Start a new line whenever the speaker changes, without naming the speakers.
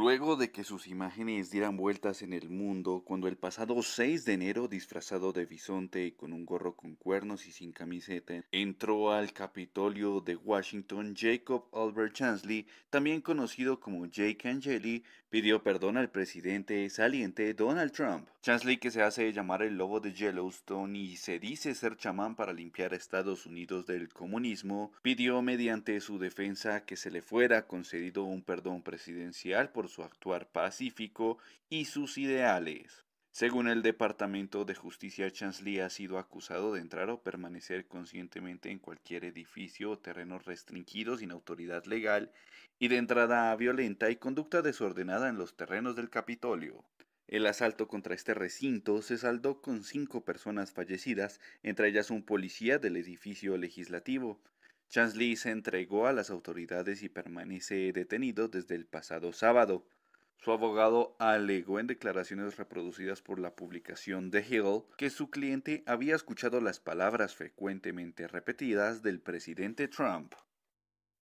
Luego de que sus imágenes dieran vueltas en el mundo, cuando el pasado 6 de enero, disfrazado de bisonte y con un gorro con cuernos y sin camiseta, entró al Capitolio de Washington, Jacob Albert Chansley, también conocido como Jake Angeli, pidió perdón al presidente saliente Donald Trump. Chansley, que se hace llamar el lobo de Yellowstone y se dice ser chamán para limpiar Estados Unidos del comunismo, pidió mediante su defensa que se le fuera concedido un perdón presidencial por su actuar pacífico y sus ideales. Según el Departamento de Justicia, Chansley ha sido acusado de entrar o permanecer conscientemente en cualquier edificio o terreno restringido sin autoridad legal y de entrada violenta y conducta desordenada en los terrenos del Capitolio. El asalto contra este recinto se saldó con cinco personas fallecidas, entre ellas un policía del edificio legislativo. Chansley se entregó a las autoridades y permanece detenido desde el pasado sábado. Su abogado alegó en declaraciones reproducidas por la publicación de Hill que su cliente había escuchado las palabras frecuentemente repetidas del presidente Trump